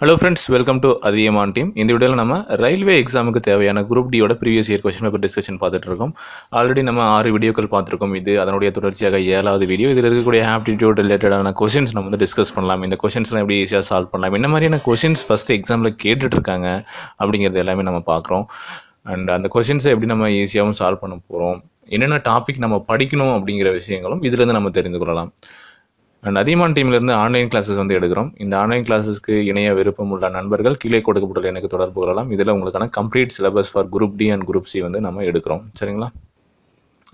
hello friends welcome to Athiyaman team இந்த வீடியோவில் நம்ம ரயில்வே எக்ஸாமுக்கு தேவையான குரூப் டியோட previous year question paper discussion பார்த்துட்ருக்கோம் ஆல்ரெடி நம்ம ஆறு வீடியோக்கள் பார்த்துருக்கோம் இது அதனுடைய தொடர்ச்சியாக ஏழாவது வீடியோ இதில் இருக்கக்கூடிய ஆப்டிடியூட் ரிலேட்டடான கொஸ்டின்ஸ் நம்ம வந்து டிஸ்கஸ் பண்ணலாம் இந்த கொஸ்டின்ஸ்லாம் எப்படி ஈஸியாக சால்வ் பண்ணலாம் என்ன மாதிரியான கொஸ்டின்ஸ் ஃபஸ்ட்டு எக்ஸாமில் கேட்டுட்ருக்காங்க அப்படிங்கிறது எல்லாமே நம்ம பார்க்குறோம் அண்ட் அந்த கொஸ்டின்ஸை எப்படி நம்ம ஈஸியாகவும் சால்வ் பண்ண போகிறோம் என்னென்ன டாபிக் நம்ம படிக்கணும் அப்படிங்கிற விஷயங்களும் இதிலேருந்து நம்ம தெரிந்து கொள்ளலாம் அண்ட் அதியமான் டீம்லேருந்து ஆன்லைன் கிளாஸஸ் வந்து எடுக்கிறோம் இந்த ஆன்லைன் கிளாஸஸ்க்கு இணைய விருப்பம் உள்ள நண்பர்கள் கீழே கொடுக்கப்பட்டுள்ள எனக்கு தொடர்பு கொள்ளலாம் இதில் உங்களுக்கான complete syllabus for group D and group C வந்து நம்ம எடுக்கிறோம் சரிங்களா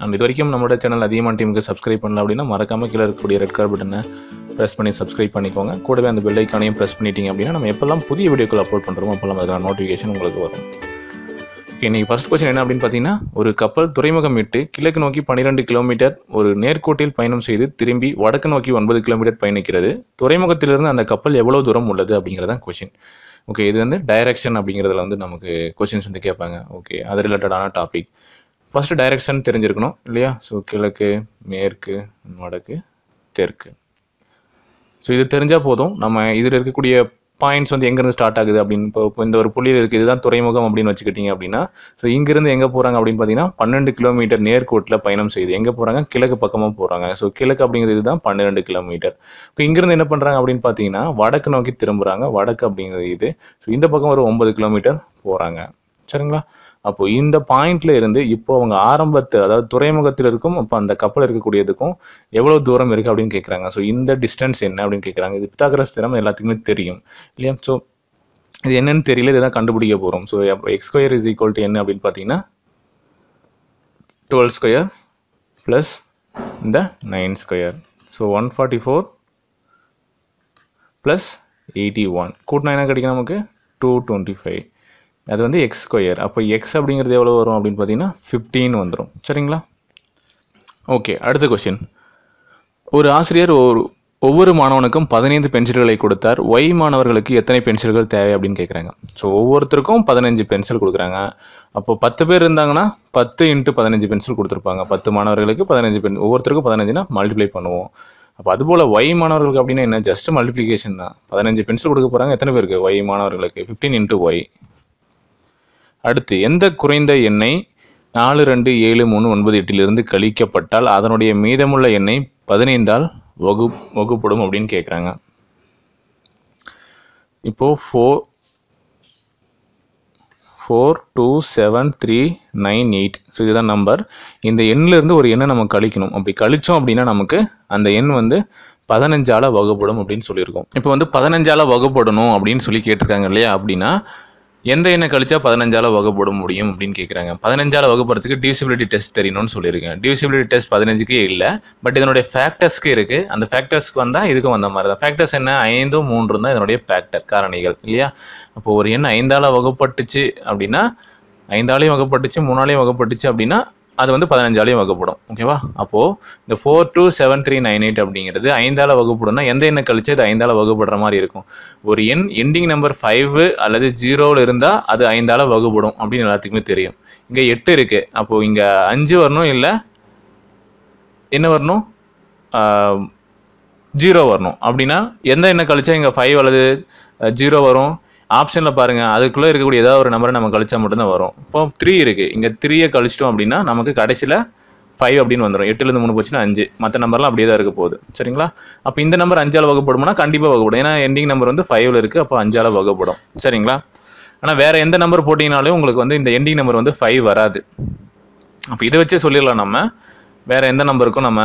அண்ட் இது வரைக்கும் நம்மளோட சேனல் அதிகமான டீமுக்கு சப்ஸ்கிரைப் பண்ணல அப்படின்னா மறக்காமல் கீழே இருக்கக்கூடிய ரெட் கார்டு பட்டனை ப்ரெஸ் பண்ணி சப்ஸ்கிரைப் பண்ணிக்கோங்க கூடவே அந்த பெல்லைக்கானையும் ப்ரெஸ் பண்ணிட்டீங்க அப்படின்னா நம்ம எப்போல்லாம் புதிய வீடியோக்கள் அப்லோட் பண்ணுறோமோ அப்போல்லாம் அதுக்கான நோட்டிஃபிகேஷன் உங்களுக்கு வரும் இன்னைக்கு இன்றைக்கி ஃபஸ்ட் கொஸ்டின் என்ன அப்படின்னு பார்த்தீங்கன்னா ஒரு கப்பல் துறைமுகம் விட்டு கிழக்கு நோக்கி பன்னிரெண்டு கிலோமீட்டர் ஒரு நேர்கோட்டில் பயணம் செய்து திரும்பி வடக்கு நோக்கி ஒன்பது கிலோமீட்டர் பயணிக்கிறது துறைமுகத்திலிருந்து அந்த கப்பல் எவ்வளோ தூரம் உள்ளது அப்படிங்கிறதான் கொஸ்டின் கொஷின் ஓகே இது வந்து டைரக்ஷன் அப்படிங்கிறதுல வந்து நமக்கு கொஷின்ஸ் வந்து கேட்பாங்க ஓகே அது ரிலேட்டடான டாபிக் ஃபஸ்ட்டு டைரக்ஷன் தெரிஞ்சிருக்கணும் இல்லையா ஸோ கிழக்கு மேற்கு வடக்கு தெற்கு ஸோ இது தெரிஞ்சால் போதும் நம்ம இதில் இருக்கக்கூடிய பாயிண்ட்ஸ் வந்து எங்கேருந்து ஸ்டார்ட் ஆகுது அப்படின்னு இப்போ இந்த ஒரு புள்ளியில் இருக்குது இதுதான் துறைமுகம் அப்படின்னு வச்சுக்கிட்டிங்க அப்படின்னா ஸோ இங்கேருந்து எங்கே போகிறாங்க அப்படின்னு பார்த்தீங்கன்னா பன்னெண்டு கிலோமீட்டர் நேர்கோட்டில் பயணம் செய்யுது எங்கே போகிறாங்க கிழக்கு பக்கமாக போகிறாங்க ஸோ கிழக்கு அப்படிங்கிறது தான் பன்னிரெண்டு கிலோமீட்டர் இப்போ இங்கேருந்து என்ன பண்ணுறாங்க அப்படின்னு பார்த்தீங்கன்னா வடக்கு நோக்கி திரும்புகிறாங்க வடக்கு அப்படிங்கிறது இது ஸோ இந்த பக்கம் ஒரு ஒன்பது கிலோமீட்டர் போகிறாங்க சரிங்களா அப்போ இந்த பாயிண்ட்ல இருந்து இப்போ அவங்க ஆரம்பத்து அதாவது துறைமுகத்தில் இருக்கும் அப்போ அந்த கப்பல் இருக்கக்கூடியதுக்கும் எவ்வளோ தூரம் இருக்குது அப்படின்னு கேட்குறாங்க ஸோ இந்த டிஸ்டன்ஸ் என்ன அப்படின்னு கேட்குறாங்க இது பித்தாகரஸ் திறமை எல்லாத்துக்குமே தெரியும் இல்லையா ஸோ இது என்னன்னு தெரியல இதை தான் கண்டுபிடிக்க போகிறோம் so x square is equal to என்ன அப்படின்னு பார்த்தீங்கன்னா டுவெல் ஸ்கொயர் ப்ளஸ் இந்த nine square so one forty four plus eighty one கூட்டினா என்ன கிடைக்கும் நமக்கு டூ டுவெண்ட்டி ஃபைவ் அது வந்து எக்ஸ் ஸ்கொயர் அப்போ எக்ஸ் அப்படிங்கிறது எவ்வளோ வரும் அப்படின்னு பார்த்தீங்கன்னா ஃபிஃப்டீன் வந்துடும் சரிங்களா ஓகே அடுத்த கொஸ்டின் ஒரு ஆசிரியர் ஒரு ஒவ்வொரு மாணவனுக்கும் பதினைந்து பென்சில்களை கொடுத்தார் ஒய் மாணவர்களுக்கு எத்தனை பென்சில்கள் தேவை அப்படின்னு கேட்குறாங்க ஸோ ஒவ்வொருத்தருக்கும் பதினஞ்சு பென்சில் கொடுக்குறாங்க அப்போ பத்து பேர் இருந்தாங்கன்னா பத்து இன்ட்டு பதினஞ்சு பென்சில் கொடுத்துருப்பாங்க பத்து மாணவர்களுக்கு பதினஞ்சு பென் ஒவ்வொருத்தருக்கும் பதினஞ்சுனா மல்டிப்ளை பண்ணுவோம் அப்போ அதுபோல் ஒய் மாணவர்களுக்கு அப்படின்னா என்ன ஜஸ்ட் மல்டிப்ளிகேஷன் தான் பதினஞ்சு பென்சில் கொடுக்க போகிறாங்க எத்தனை பேருக்கு ஒய் மாணவர்களுக்கு ஃபிஃப்டீன் இன்ட்டு ஒய் அடுத்து எந்த குறைந்த எண்ணெய் நாலு ரெண்டு ஏழு மூணு ஒன்பது எட்டிலிருந்து கழிக்கப்பட்டால் அதனுடைய மீதமுள்ள எண்ணெய் பதினைந்தால் வகு வகுப்படும் அப்படின்னு கேட்குறாங்க இப்போது four four two seven three nine eight so இதுதான் நம்பர் இந்த எண்ணிலேருந்து ஒரு எண்ணை நம்ம கழிக்கணும் அப்படி கழித்தோம் அப்படின்னா நமக்கு அந்த எண் வந்து பதினஞ்சால் வகுப்படும் அப்படின்னு சொல்லியிருக்கோம் இப்போ வந்து பதினஞ்சால் வகுப்படணும் அப்படின்னு சொல்லி கேட்டிருக்காங்க இல்லையா அப்படின்னா எந்த எண்ணெய் கழிச்சா பதினஞ்சால வகுப்பட முடியும் அப்படின்னு கேட்குறாங்க பதினஞ்சால வகுப்புறதுக்கு டிவிசிபிலிட்டி டெஸ்ட் தெரியணும்னு சொல்லியிருக்கேன் டிவிசிபிலிட்டி டெஸ்ட் பதினஞ்சுக்கே இல்லை பட் இதனுடைய ஃபேக்டர்ஸ்க்கு இருக்குது அந்த ஃபேக்டர்ஸ்க்கு வந்தால் இதுக்கும் வந்த மாதிரி தான் ஃபேக்டர்ஸ் என்ன ஐந்தும் மூன்று தான் இதனுடைய ஃபேக்டர் காரணிகள் இல்லையா அப்போது ஒரு எண்ணெய் ஐந்தால வகுப்பட்டுச்சு அப்படின்னா ஐந்தாலையும் வகப்பட்டுச்சு மூணாலையும் வகப்பட்டுச்சு அப்படின்னா அது வந்து பதினஞ்சாலையும் வகுப்படும் ஓகேவா அப்போது இந்த four two seven three nine eight அப்படிங்கிறது ஐந்தால் வகுப்படும்னா எந்த எண்ணை கழிச்சு அது ஐந்தால் வகுப்படுற மாதிரி இருக்கும் ஒரு எண் எண்டிங் நம்பர் ஃபைவ் அல்லது ஜீரோவில் இருந்தால் அது ஐந்தால் வகுப்படும் அப்படின்னு எல்லாத்துக்குமே தெரியும் இங்கே எட்டு இருக்குது அப்போது இங்கே அஞ்சு வரணும் இல்லை என்ன வரணும் ஜீரோ வரணும் அப்படின்னா எந்த எண்ணெய் கழிச்சா இங்கே ஃபைவ் அல்லது ஜீரோ வரும் ஆப்ஷனில் பாருங்கள் அதுக்குள்ளே இருக்கக்கூடிய ஏதாவது ஒரு நம்பரை நம்ம கழிச்சா மட்டும்தான் வரும் இப்போ த்ரீ இருக்குது இங்கே த்ரீயை கழிச்சிட்டோம் அப்படின்னா நமக்கு கடைசியில் ஃபைவ் அப்படின்னு வந்துடும் எட்டுலேருந்து மூணு போச்சுன்னா அஞ்சு மற்ற நம்பர்லாம் அப்படியே தான் இருக்க போகுது சரிங்களா அப்போ இந்த நம்பர் அஞ்சால் வகைப்படும்னா கண்டிப்பாக வகைப்படும் ஏன்னா எண்டிங் நம்பர் வந்து ஃபைவ்ல இருக்குது அப்போ அஞ்சால் வகைப்படும் சரிங்களா ஆனால் வேறு எந்த நம்பர் போட்டிங்கனாலும் உங்களுக்கு வந்து இந்த எண்டிங் நம்பர் வந்து ஃபைவ் வராது அப்போ இதை வச்சே சொல்லிடலாம் நம்ம வேறு எந்த நம்பருக்கும் நம்ம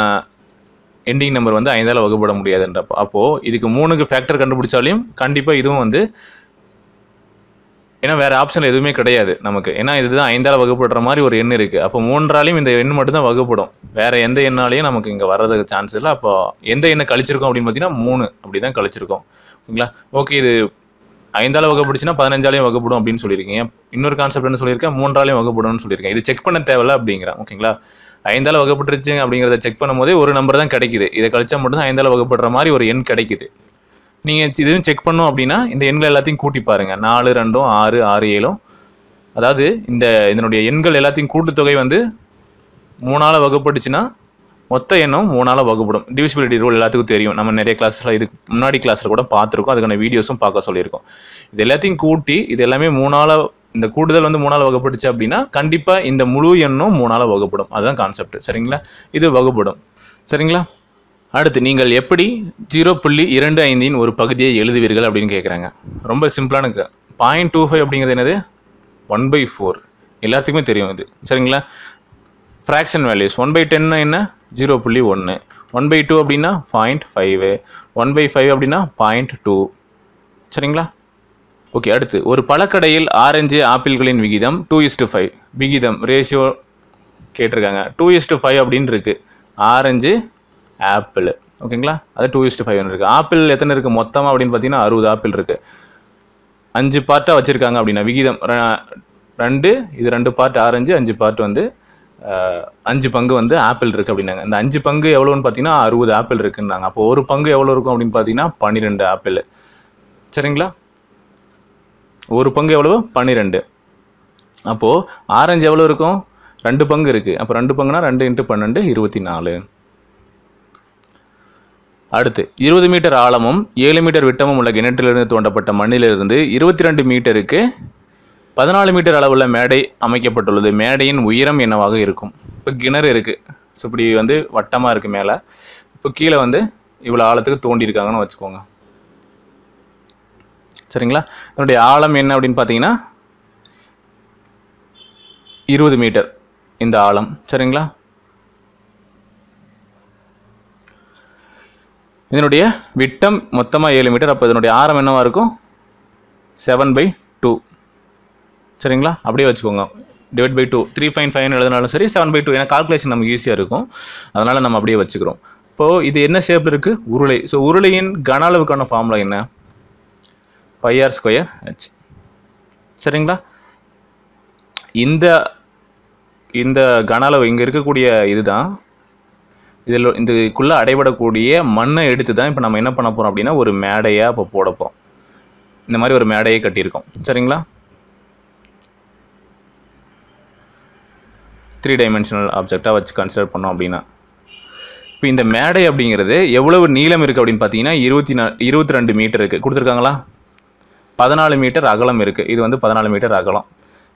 எண்டிங் நம்பர் வந்து ஐந்தால் வகைப்பட முடியாதுன்றப்போ அப்போது இதுக்கு மூணுக்கு ஃபேக்டர் கண்டுபிடிச்சாலையும் கண்டிப்பாக இதுவும் வந்து ஏன்னா வேறு ஆப்ஷன் எதுவுமே கிடையாது நமக்கு ஏன்னா இதுதான் ஐந்தால் வகுப்படுற மாதிரி ஒரு எண் இருக்குது அப்போ மூன்றாலையும் இந்த எண் மட்டும்தான் வகுப்படும் வேறு எந்த எண்ணாலையும் நமக்கு இங்கே வர்றதுக்கு சான்ஸ் இல்லை அப்போ எந்த எண்ணை கழிச்சிருக்கோம் அப்படின்னு பார்த்தீங்கன்னா மூணு அப்படி கழிச்சிருக்கோம் ஓகேங்களா ஓகே இது ஐந்தாலும் வகுப்பிடுச்சுன்னா பதினஞ்சாலையும் வகுப்படும் அப்படின்னு சொல்லியிருக்கீங்க இன்னொரு கான்செப்ட் என்ன சொல்லியிருக்கேன் மூன்றாலையும் வகுப்படும் சொல்லியிருக்கேன் இது செக் பண்ண தேவை அப்படிங்கிறேன் ஓகேங்களா ஐந்தாலும் வகுப்பட்டுருச்சு அப்படிங்கிறத செக் பண்ணும் போதே ஒரு நம்பர் தான் கிடைக்குது இதை கழிச்சா மட்டும் தான் ஐந்தாலும் வகுப்படுற மாதிரி ஒரு எண் கிடைக்குது நீங்கள் இதுவும் செக் பண்ணோம் அப்படின்னா இந்த எண்கள் எல்லாத்தையும் கூட்டி பாருங்கள் நாலு ரெண்டும் ஆறு ஆறு ஏழும் அதாவது இந்த இதனுடைய எண்கள் எல்லாத்தையும் கூட்டுத்தொகை வந்து மூணால் வகுப்படுச்சுன்னா மொத்த எண்ணும் மூணால் வகுப்படும் டிவிசிபிலிட்டி ரூல் எல்லாத்துக்கும் தெரியும் நம்ம நிறைய கிளாஸில் இதுக்கு முன்னாடி கிளாஸில் கூட பார்த்துருக்கோம் அதுக்கான வீடியோஸும் பார்க்க சொல்லியிருக்கோம் இது எல்லாத்தையும் கூட்டி இது எல்லாமே மூணால் இந்த கூடுதல் வந்து மூணால் வகுப்பட்டுச்சு அப்படின்னா கண்டிப்பாக இந்த முழு எண்ணும் மூணால் வகுப்படும் அதுதான் கான்செப்ட் சரிங்களா இது வகுப்படும் சரிங்களா அடுத்து நீங்கள் எப்படி ஜீரோ புள்ளி இரண்டு ஐந்தின் ஒரு பகுதியை எழுதுவீர்கள் அப்படின்னு கேட்குறாங்க ரொம்ப சிம்பிளான பாயிண்ட் டூ ஃபைவ் அப்படிங்கிறது என்னது ஒன் பை ஃபோர் எல்லாத்துக்குமே தெரியும் இது சரிங்களா ஃப்ராக்ஷன் வேல்யூஸ் ஒன் பை டென்னு என்ன ஜீரோ புள்ளி ஒன்று ஒன் பை டூ அப்படின்னா point five one by five அப்படின்னா பாயிண்ட் டூ சரிங்களா ஓகே அடுத்து ஒரு பழக்கடையில் ஆரஞ்சு ஆப்பிள்களின் விகிதம் டூ டு ஃபைவ் விகிதம் ரேஷியோ கேட்டிருக்காங்க டூ டு ஃபைவ் அப்படின்னு இருக்குது ஆரஞ்சு ஆப்பிள் ஓகேங்களா அது டூ இஸ்ட் ஃபைவ் இருக்குது ஆப்பிள் எத்தனை இருக்குது மொத்தமாக அப்படின்னு பார்த்தீங்கன்னா அறுபது ஆப்பிள் இருக்குது அஞ்சு பார்ட்டாக வச்சுருக்காங்க அப்படின்னா விகிதம் ரெண்டு இது ரெண்டு பார்ட் ஆரஞ்சு அஞ்சு பார்ட் வந்து அஞ்சு பங்கு வந்து ஆப்பிள் இருக்குது அப்படின்னாங்க இந்த அஞ்சு பங்கு எவ்வளோன்னு பார்த்தீங்கன்னா அறுபது ஆப்பிள் இருக்குன்னாங்க அப்போ ஒரு பங்கு எவ்வளோ இருக்கும் அப்படின்னு பார்த்தீங்கன்னா பன்னிரெண்டு ஆப்பிள் சரிங்களா ஒரு பங்கு எவ்வளவு பன்னிரெண்டு அப்போது ஆரஞ்சு எவ்வளோ இருக்கும் ரெண்டு பங்கு இருக்குது அப்போ ரெண்டு பங்குனா ரெண்டு இன்ட்டு பன்னெண்டு இருபத்தி நாலு அடுத்து இருபது மீட்டர் ஆழமும் ஏழு மீட்டர் விட்டமும் உள்ள கிணற்றிலிருந்து தோண்டப்பட்ட மண்ணிலிருந்து இருபத்தி ரெண்டு மீட்டருக்கு பதினாலு மீட்டர் அளவுள்ள மேடை அமைக்கப்பட்டுள்ளது மேடையின் உயரம் என்னவாக இருக்கும் இப்போ கிணறு இருக்குது ஸோ இப்படி வந்து வட்டமாக இருக்குது மேலே இப்போ கீழே வந்து இவ்வளோ ஆழத்துக்கு தோண்டியிருக்காங்கன்னு வச்சுக்கோங்க சரிங்களா இதனுடைய ஆழம் என்ன அப்படின்னு பார்த்தீங்கன்னா இருபது மீட்டர் இந்த ஆழம் சரிங்களா இதனுடைய விட்டம் மொத்தமாக ஏழு மீட்டர் அப்போ இதனுடைய ஆரம் என்னவாக இருக்கும் செவன் பை டூ சரிங்களா அப்படியே வச்சுக்கோங்க divide by two three point five எழுதினாலும் சரி செவன் பை டூ ஏன்னா கால்குலேஷன் நமக்கு ஈஸியாக இருக்கும் அதனால் நம்ம அப்படியே வச்சுக்கிறோம் இப்போது இது என்ன ஷேப்பில் இருக்குது உருளை ஸோ உருளையின் கன அளவுக்கான ஃபார்முலா என்ன ஃபைவ் ஆர் ஸ்கொயர் ஹெச் சரிங்களா இந்த இந்த கன அளவு இங்கே இருக்கக்கூடிய இதுதான் இதில் இதுக்குள்ளே அடைபடக்கூடிய மண்ணை எடுத்து தான் இப்போ நம்ம என்ன பண்ண போகிறோம் அப்படின்னா ஒரு மேடையாக இப்போ போட போகிறோம் இந்த மாதிரி ஒரு மேடையை கட்டியிருக்கோம் சரிங்களா த்ரீ டைமென்ஷனல் ஆப்ஜெக்டாக வச்சு கன்சிடர் பண்ணோம் அப்படின்னா இப்போ இந்த மேடை அப்படிங்கிறது எவ்வளவு நீளம் இருக்குது அப்படின்னு பார்த்தீங்கன்னா இருபத்தி நா இருபத்தி ரெண்டு மீட்டர் இருக்குது கொடுத்துருக்காங்களா பதினாலு மீட்டர் அகலம் இருக்குது இது வந்து பதினாலு மீட்டர் அகலம்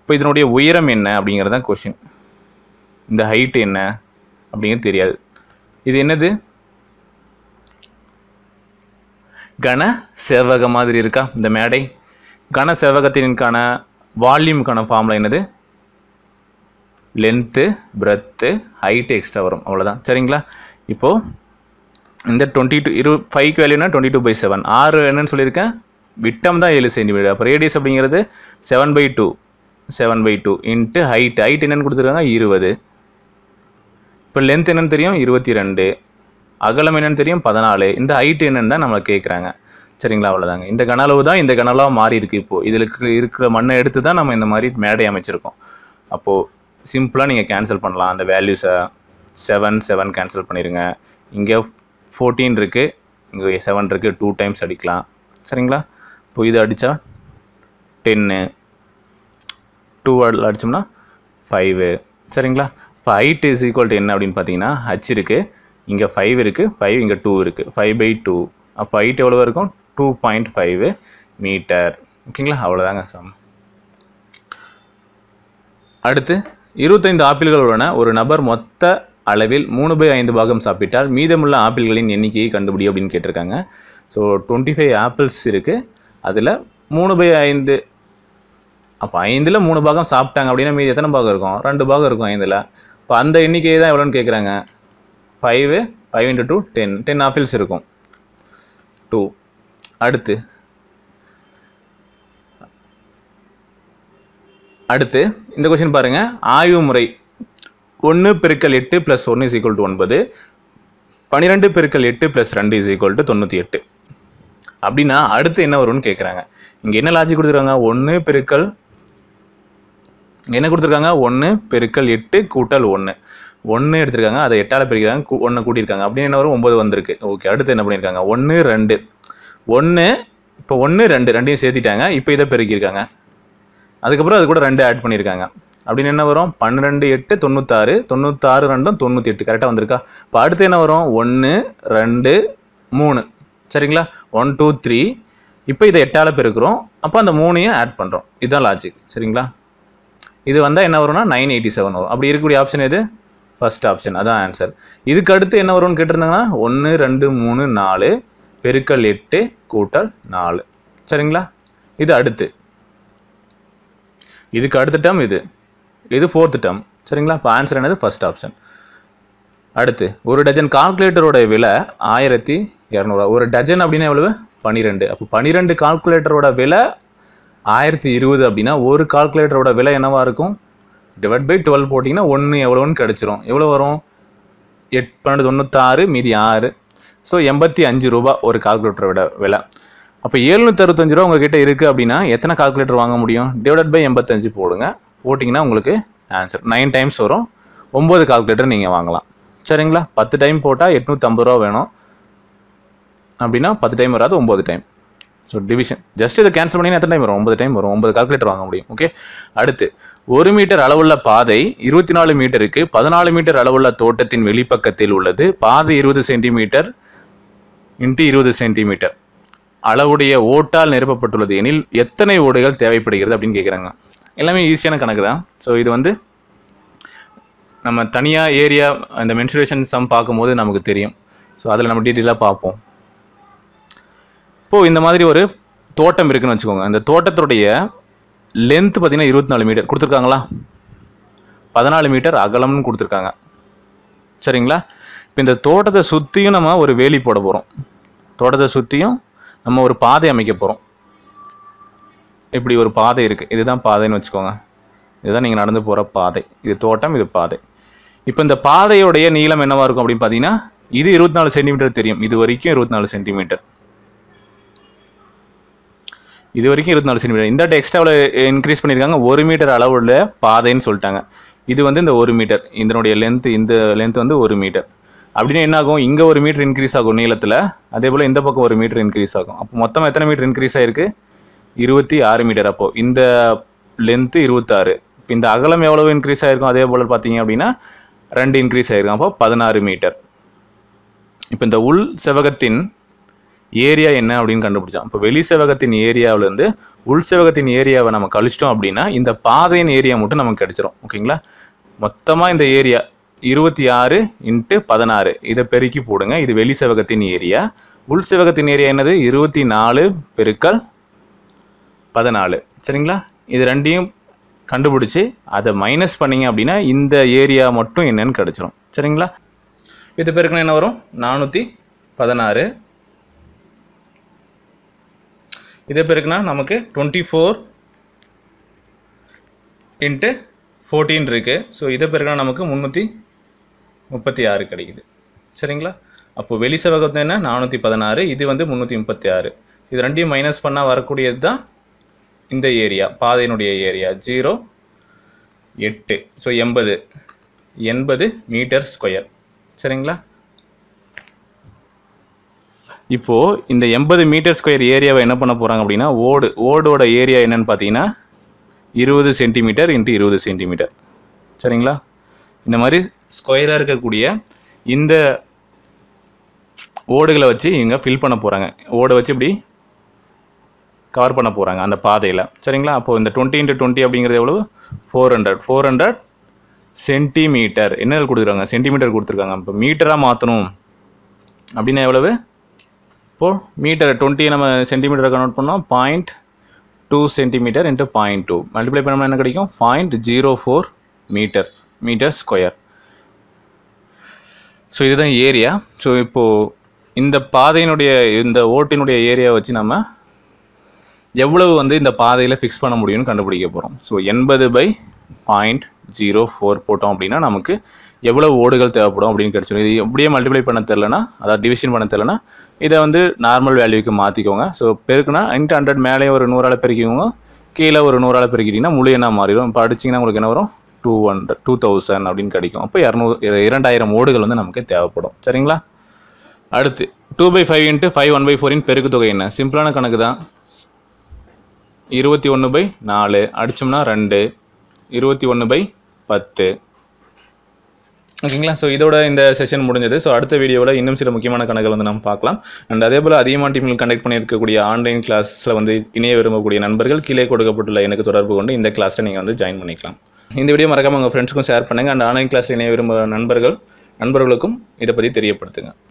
இப்போ இதனுடைய உயரம் என்ன அப்படிங்கிறது தான் கொஷின் இந்த ஹைட் என்ன அப்படிங்கிறது தெரியாது இது என்னது கன செவ்வக மாதிரி இருக்கா இந்த மேடை கன செவ்வகத்தினுக்கான வால்யூமுக்கான ஃபார்முலா என்னது லென்த்து பிரத்து ஹைட்டு எக்ஸ்ட்ரா வரும் அவ்வளோதான் சரிங்களா இப்போது இந்த டுவெண்ட்டி டூ இரு ஃபைவ்க்கு வேல்யூனா டுவெண்ட்டி டூ பை செவன் ஆறு என்னன்னு சொல்லியிருக்கேன் விட்டம் தான் ஏழு சென்டிமீட்டர் அப்போ ரேடியஸ் அப்படிங்கிறது seven by two seven by two into height height என்னென்னு கொடுத்துருக்காங்க இருபது இப்போ லென்த் என்னென்னு தெரியும் இருபத்தி ரெண்டு அகலம் என்னென்னு தெரியும் பதினாலு இந்த ஹைட் என்னென்னு தான் நம்மளை கேட்குறாங்க சரிங்களா அவ்வளோதாங்க இந்த கனளவு தான் இந்த கனலாக மாறி இருக்குது இப்போது இதில் இருக்கிற மண்ணை எடுத்து தான் நம்ம இந்த மாதிரி மேடை அமைச்சிருக்கோம் அப்போது சிம்பிளாக நீங்கள் கேன்சல் பண்ணலாம் அந்த வேல்யூஸை செவன் செவன் கேன்சல் பண்ணிடுங்க இங்கே ஃபோர்டீன் இருக்குது இங்கே செவன் இருக்குது டூ டைம்ஸ் அடிக்கலாம் சரிங்களா இப்போ இது அடித்தா டென்னு டூ அடிச்சோம்னா ஃபைவு சரிங்களா இப்போ ஹைட் இஸ் ஈக்குவல் டு என்ன அப்படின்னு பார்த்தீங்கன்னா ஹச் இருக்குது இங்கே ஃபைவ் இருக்குது ஃபைவ் இங்கே டூ இருக்குது ஃபைவ் பை டூ அப்போ ஹைட் எவ்வளோ இருக்கும் டூ பாயிண்ட் ஃபைவ் மீட்டர் ஓகேங்களா அவ்வளோதாங்க சம் அடுத்து இருபத்தைந்து ஆப்பிள்கள் உள்ளன ஒரு நபர் மொத்த அளவில் மூணு பை ஐந்து பாகம் சாப்பிட்டால் மீதமுள்ள ஆப்பிள்களின் எண்ணிக்கையை கண்டுபிடி அப்படின்னு கேட்டிருக்காங்க ஸோ டுவெண்ட்டி ஃபைவ் ஆப்பிள்ஸ் இருக்குது அதில் மூணு பை ஐந்து அப்போ ஐந்தில் மூணு பாகம் சாப்பிட்டாங்க அப்படின்னா மீதி எத்தனை பாகம் இருக்கும் ரெண்டு பாகம் இருக்கும் ஐந்தில் இப்போ அந்த எண்ணிக்கை தான் எவ்வளோன்னு கேட்குறாங்க five five into two ten ten ஆஃபில்ஸ் இருக்கும் டூ அடுத்து அடுத்து இந்த கொஸ்டின் பாருங்கள் ஆய்வு முறை ஒன்று பெருக்கல் எட்டு ப்ளஸ் ஒன்று இஸ் ஈக்குவல் டு ஒன்பது பன்னிரெண்டு பெருக்கல் எட்டு ப்ளஸ் ரெண்டு இஸ் ஈக்குவல் டு தொண்ணூற்றி எட்டு அப்படின்னா அடுத்து என்ன வரும்னு கேட்குறாங்க இங்கே என்ன லாஜிக் கொடுத்துருவாங்க ஒன்று பெருக்கல் என்ன கொடுத்துருக்காங்க ஒன்று பெருக்கல் எட்டு கூட்டல் ஒன்று ஒன்று எடுத்திருக்காங்க அதை எட்டால் பிரிக்கிறாங்க ஒன்று கூட்டியிருக்காங்க அப்படின்னு என்ன வரும் ஒம்பது வந்திருக்கு ஓகே அடுத்து என்ன பண்ணியிருக்காங்க ஒன்று ரெண்டு ஒன்று இப்போ ஒன்று ரெண்டு ரெண்டையும் சேர்த்திட்டாங்க இப்போ இதை பெருக்கியிருக்காங்க அதுக்கப்புறம் அது கூட ரெண்டு ஆட் பண்ணியிருக்காங்க அப்படின்னு என்ன வரும் பன்னிரெண்டு எட்டு தொண்ணூத்தாறு தொண்ணூத்தாறு ரெண்டும் தொண்ணூற்றி எட்டு கரெக்டாக வந்திருக்கா இப்போ அடுத்து என்ன வரும் ஒன்று ரெண்டு மூணு சரிங்களா ஒன் டூ த்ரீ இப்போ இதை எட்டால் பெருக்கிறோம் அப்போ அந்த மூணையும் ஆட் பண்ணுறோம் இதுதான் லாஜிக் சரிங்களா இது வந்தால் என்ன வரும்னா நைன் எயிட்டி செவன் வரும் அப்படி இருக்கக்கூடிய ஆப்ஷன் எது ஃபஸ்ட் ஆப்ஷன் அதான் ஆன்சர் இதுக்கு அடுத்து என்ன வரும்னு கேட்டிருந்தாங்கன்னா ஒன்று ரெண்டு மூணு நாலு பெருக்கல் எட்டு கூட்டல் நாலு சரிங்களா இது அடுத்து இதுக்கு அடுத்த டேர்ம் இது இது ஃபோர்த் டேம் சரிங்களா இப்போ ஆன்சர் என்னது ஃபஸ்ட் ஆப்ஷன் அடுத்து ஒரு டஜன் கால்குலேட்டரோட விலை ஆயிரத்தி இரநூறுவா ஒரு டஜன் அப்படின்னா எவ்வளவு பன்னிரெண்டு அப்போ பன்னிரெண்டு கால்குலேட்டரோட விலை ஆயிரத்தி இருபது அப்படின்னா ஒரு கால்குலேட்டரோட விலை என்னவாக இருக்கும் டிவைட் பை டுவெல் போட்டிங்கன்னா ஒன்று எவ்வளோன்னு கிடச்சிரும் எவ்வளோ வரும் எட் பன்னெண்டு தொண்ணூத்தாறு மீதி ஆறு ஸோ எண்பத்தி அஞ்சு ரூபா ஒரு கால்குலேட்டரோட விலை அப்போ ஏழ்நூற்றி அறுபத்தஞ்சு ரூபா உங்ககிட்ட இருக்குது அப்படின்னா எத்தனை கால்குலேட்டர் வாங்க முடியும் டிவைட் பை எண்பத்தஞ்சு போடுங்க போட்டிங்கன்னா உங்களுக்கு ஆன்சர் நைன் டைம்ஸ் வரும் ஒம்பது கால்குலேட்டர் நீங்கள் வாங்கலாம் சரிங்களா பத்து டைம் போட்டால் எட்நூற்றம்பது ரூபா வேணும் அப்படின்னா பத்து டைம் வராது ஒம்பது டைம் ஸோ டிவிஷன் ஜஸ்ட் இதை கேன்சல் பண்ணி எத்தனை டைம் வரும் ஒன்பது டைம் வரும் ஒன்பது கால்குலேட்டர் வாங்க முடியும் ஓகே அடுத்து ஒரு மீட்டர் அளவுள்ள பாதை இருபத்தி நாலு மீட்டருக்கு பதினாலு மீட்டர் அளவுள்ள தோட்டத்தின் வெளிப்பக்கத்தில் உள்ளது பாதை இருபது சென்டிமீட்டர் இன்ட்டு இருபது சென்டிமீட்டர் அளவுடைய ஓட்டால் நிரப்பப்பட்டுள்ளது எனில் எத்தனை ஓடுகள் தேவைப்படுகிறது அப்படின்னு கேட்குறாங்க எல்லாமே ஈஸியான கணக்கு தான் ஸோ இது வந்து நம்ம தனியாக ஏரியா அந்த மென்சுரேஷன் சம் பார்க்கும்போது நமக்கு தெரியும் ஸோ அதில் நம்ம டீட்டெயிலாக பார்ப்போம் இப்போது இந்த மாதிரி ஒரு தோட்டம் இருக்குதுன்னு வச்சுக்கோங்க இந்த தோட்டத்துடைய லென்த் பார்த்தீங்கன்னா இருபத்தி நாலு மீட்டர் கொடுத்துருக்காங்களா பதினாலு மீட்டர் அகலம்னு கொடுத்துருக்காங்க சரிங்களா இப்போ இந்த தோட்டத்தை சுற்றியும் நம்ம ஒரு வேலி போட போகிறோம் தோட்டத்தை சுற்றியும் நம்ம ஒரு பாதை அமைக்க போகிறோம் இப்படி ஒரு பாதை இருக்குது இதுதான் பாதைன்னு வச்சுக்கோங்க இதுதான் நீங்கள் நடந்து போகிற பாதை இது தோட்டம் இது பாதை இப்போ இந்த பாதையுடைய நீளம் என்னவாக இருக்கும் அப்படின்னு பார்த்தீங்கன்னா இது இருபத்தி நாலு சென்டிமீட்டர் தெரியும் இது வரைக்கும் இருபத்தி நாலு சென்டிமீட்டர் இது வரைக்கும் இருபத்தி சென்டிமீட்டர் இந்த அவ்வளோ இன்க்ரீஸ் பண்ணியிருக்காங்க ஒரு மீட்டர் அளவுள்ள பாதைன்னு சொல்லிட்டாங்க இது வந்து இந்த ஒரு மீட்டர் இதனுடைய லென்த் இந்த லென்த் வந்து ஒரு மீட்டர் அப்படின்னு என்ன ஆகும் இங்கே ஒரு மீட்டர் இன்க்ரீஸ் ஆகும் நீளத்தில் அதே போல் இந்த பக்கம் ஒரு மீட்டர் இன்க்ரீஸ் ஆகும் அப்போ மொத்தம் எத்தனை மீட்டர் இன்க்ரீஸ் ஆகிருக்கு இருபத்தி ஆறு மீட்டர் அப்போது இந்த லென்த்து இருபத்தாறு இப்போ இந்த அகலம் எவ்வளவு இன்க்ரீஸ் ஆகிருக்கும் அதே போல் பார்த்தீங்க அப்படின்னா ரெண்டு இன்க்ரீஸ் ஆகிருக்கும் அப்போ பதினாறு மீட்டர் இப்போ இந்த உள் செவகத்தின் ஏரியா என்ன அப்படின்னு கண்டுபிடிச்சோம் இப்போ வெளி செவகத்தின் ஏரியாவிலேருந்து உள் செவகத்தின் ஏரியாவை நம்ம கழிச்சிட்டோம் அப்படின்னா இந்த பாதையின் ஏரியா மட்டும் நமக்கு கிடைச்சிரும் ஓகேங்களா மொத்தமாக இந்த ஏரியா இருபத்தி ஆறு இன்ட்டு பதினாறு இதை பெருக்கி போடுங்க இது வெளி செவகத்தின் ஏரியா உள் செவகத்தின் ஏரியா என்னது இருபத்தி நாலு பெருக்கல் பதினாலு சரிங்களா இது ரெண்டையும் கண்டுபிடிச்சி அதை மைனஸ் பண்ணிங்க அப்படின்னா இந்த ஏரியா மட்டும் என்னென்னு கிடச்சிரும் சரிங்களா இது பெருக்கணும் என்ன வரும் நானூற்றி பதினாறு இதை பிறகுனா நமக்கு டுவெண்ட்டி ஃபோர் இன்ட்டு ஃபோர்டீன் இருக்குது ஸோ இதை பிறகுனா நமக்கு முந்நூற்றி முப்பத்தி ஆறு கிடைக்குது சரிங்களா அப்போது வெளி செவகத்து என்ன நானூற்றி பதினாறு இது வந்து முந்நூற்றி முப்பத்தி ஆறு இது ரெண்டையும் மைனஸ் பண்ணால் வரக்கூடியது தான் இந்த ஏரியா பாதையினுடைய ஏரியா ஜீரோ எட்டு ஸோ எண்பது எண்பது மீட்டர் ஸ்கொயர் சரிங்களா இப்போது இந்த எண்பது மீட்டர் ஸ்கொயர் ஏரியாவை என்ன பண்ண போகிறாங்க அப்படின்னா ஓடு ஓடோட ஏரியா என்னன்னு பார்த்தீங்கன்னா இருபது சென்டிமீட்டர் இன்ட்டு இருபது சென்டிமீட்டர் சரிங்களா இந்த மாதிரி ஸ்கொயராக இருக்கக்கூடிய இந்த ஓடுகளை வச்சு இங்கே ஃபில் பண்ண போகிறாங்க ஓடை வச்சு இப்படி கவர் பண்ண போகிறாங்க அந்த பாதையில் சரிங்களா அப்போது இந்த டுவெண்ட்டி இன்ட்டு டுவெண்ட்டி அப்படிங்கிறது எவ்வளவு four hundred four hundred centimetre என்ன கொடுத்துருக்காங்க சென்டிமீட்டர் கொடுத்துருக்காங்க இப்போ மீட்டராக மாற்றணும் அப்படின்னா எவ்வளவு இப்போது மீட்டர் டுவெண்ட்டியை நம்ம சென்டிமீட்டரை கன்வெர்ட் பண்ணோம் point two centimetre into point two multiply என்ன கிடைக்கும் point zero four metre metre square so இதுதான் ஏரியா ஸோ இப்போது இந்த பாதையினுடைய இந்த ஓட்டினுடைய ஏரியா வச்சு நம்ம எவ்வளவு வந்து இந்த பாதையில் ஃபிக்ஸ் பண்ண முடியும்னு கண்டுபிடிக்க போகிறோம் ஸோ எண்பது பை பாயிண்ட் ஜீரோ ஃபோர் போட்டோம் அப்படின்னா நமக்கு எவ்வளோ ஓடுகள் தேவைப்படும் அப்படின்னு கிடச்சிடும் இது எப்படியே மல்டிப்ளை பண்ண தெரிலனா அதாவது டிவிஷன் பண்ண தெரிலனா இதை வந்து நார்மல் வேல்யூக்கு மாற்றிக்கோங்க ஸோ பெருக்குனா இன்ட்டு ஹண்ட்ரட் மேலே ஒரு நூறால் பெருக்கிக்கோங்க கீழே ஒரு நூறால் பெருக்கிட்டீங்கன்னா முழு என்ன மாறிடும் இப்போ அடிச்சிங்கன்னா உங்களுக்கு என்ன வரும் டூ ஹண்ட்ரட் டூ தௌசண்ட் அப்படின்னு கிடைக்கும் அப்போ இரநூறு இரண்டாயிரம் ஓடுகள் வந்து நமக்கு தேவைப்படும் சரிங்களா அடுத்து two by five into five one by ஃபோரின் பெருக்கு தொகை என்ன சிம்பிளான கணக்கு தான் இருபத்தி ஒன்று பை நாலு அடித்தோம்னா ரெண்டு இருபத்தி ஒன்று பை பத்து ஓகேங்களா ஸோ இதோட இந்த செஷன் முடிஞ்சது ஸோ அடுத்த வீடியோவில் இன்னும் சில முக்கியமான கணக்குகள் வந்து நம்ம பார்க்கலாம் அண்ட் அதே போல் அதிகமான டீமில் கண்டக்ட் பண்ணியிருக்கக்கூடிய ஆன்லைன் கிளாஸில் வந்து இணைய விரும்பக்கூடிய நண்பர்கள் கீழே கொடுக்கப்பட்டுள்ள எனக்கு தொடர்பு கொண்டு இந்த கிளாஸில் நீங்கள் வந்து ஜாயின் பண்ணிக்கலாம் இந்த வீடியோ மறக்காமல் உங்கள் ஃப்ரெண்ட்ஸுக்கும் ஷேர் பண்ணுங்கள் அண்ட் ஆன்லைன் கிளாஸில் இணைய விரும்புகிற நண்பர்கள் நண்பர்களுக்கும் இதை பற்றி தெரியப்படுத்துங்க